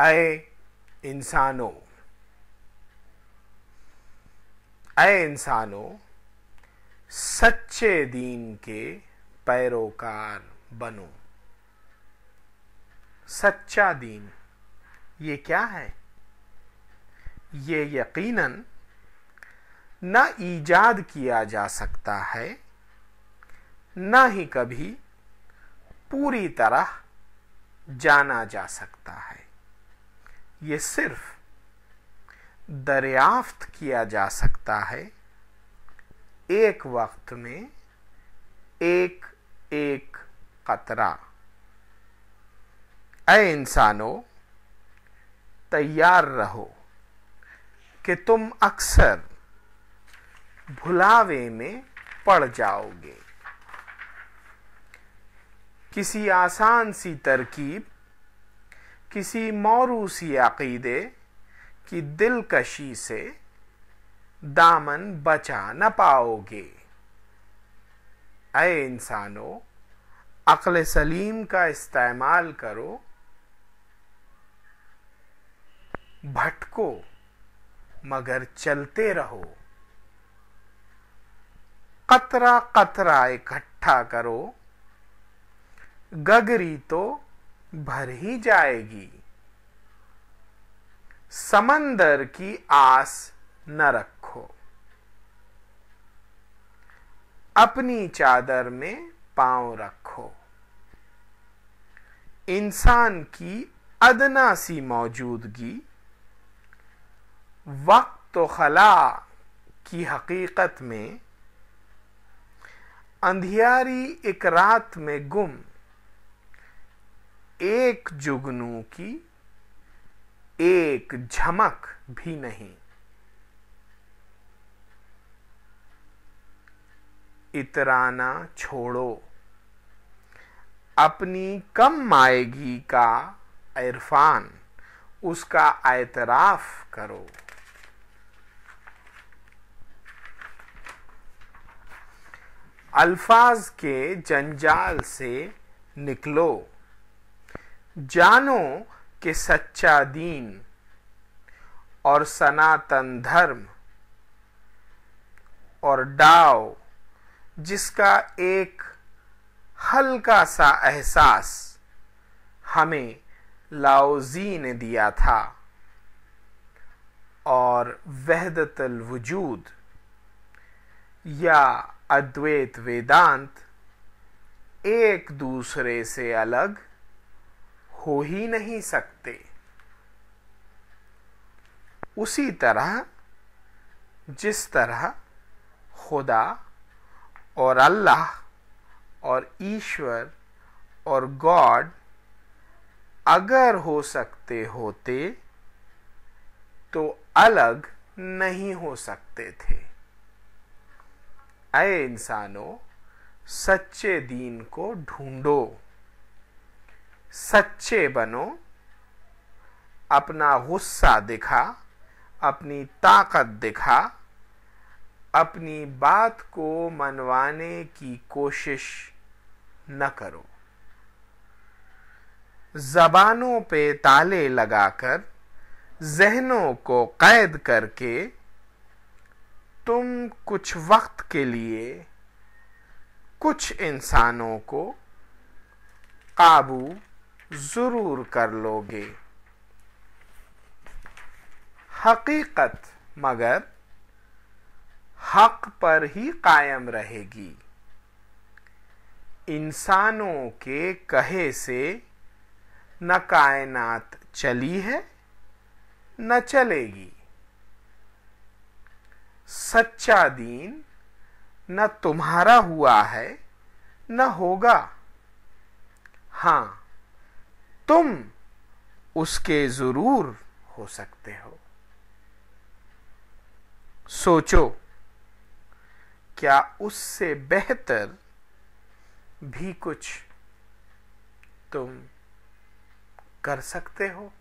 अय इंसानों अय इंसानों सच्चे दीन के पैरोकार बनो सच्चा दीन ये क्या है ये यकीनन न ईजाद किया जा सकता है न ही कभी पूरी तरह जाना जा सकता है ये सिर्फ दरियाफ्त किया जा सकता है एक वक्त में एक एक कतरा ए इंसानों तैयार रहो कि तुम अक्सर भुलावे में पड़ जाओगे किसी आसान सी तरकीब किसी मौरूसी अकीदे की दिलकशी से दामन बचा न पाओगे अय इंसानो अक्ल सलीम का इस्तेमाल करो भटको मगर चलते रहो कतरा कतरा इकट्ठा करो गगरी तो भर ही जाएगी समंदर की आस न रखो अपनी चादर में पांव रखो इंसान की अदना सी मौजूदगी वक्त खला की हकीकत में अंधियारी एक रात में गुम एक जुगनू की एक झमक भी नहीं इतराना छोड़ो अपनी कम माएगी का इरफान उसका एतराफ करो अल्फाज के जंजाल से निकलो जानो कि सच्चा दीन और सनातन धर्म और डाव जिसका एक हल्का सा एहसास हमें लाओजी ने दिया था और वहदतल वजूद या अद्वैत वेदांत एक दूसरे से अलग हो ही नहीं सकते उसी तरह जिस तरह खुदा और अल्लाह और ईश्वर और गॉड अगर हो सकते होते तो अलग नहीं हो सकते थे अय इंसानों सच्चे दीन को ढूंढो सच्चे बनो अपना गुस्सा दिखा अपनी ताकत दिखा अपनी बात को मनवाने की कोशिश न करो जबानों पे ताले लगाकर जहनों को कैद करके तुम कुछ वक्त के लिए कुछ इंसानों को काबू ज़रूर कर लोगे हकीकत मगर हक पर ही कायम रहेगी इंसानों के कहे से न कायनात चली है न चलेगी सच्चा दीन न तुम्हारा हुआ है न होगा हाँ तुम उसके जरूर हो सकते हो सोचो क्या उससे बेहतर भी कुछ तुम कर सकते हो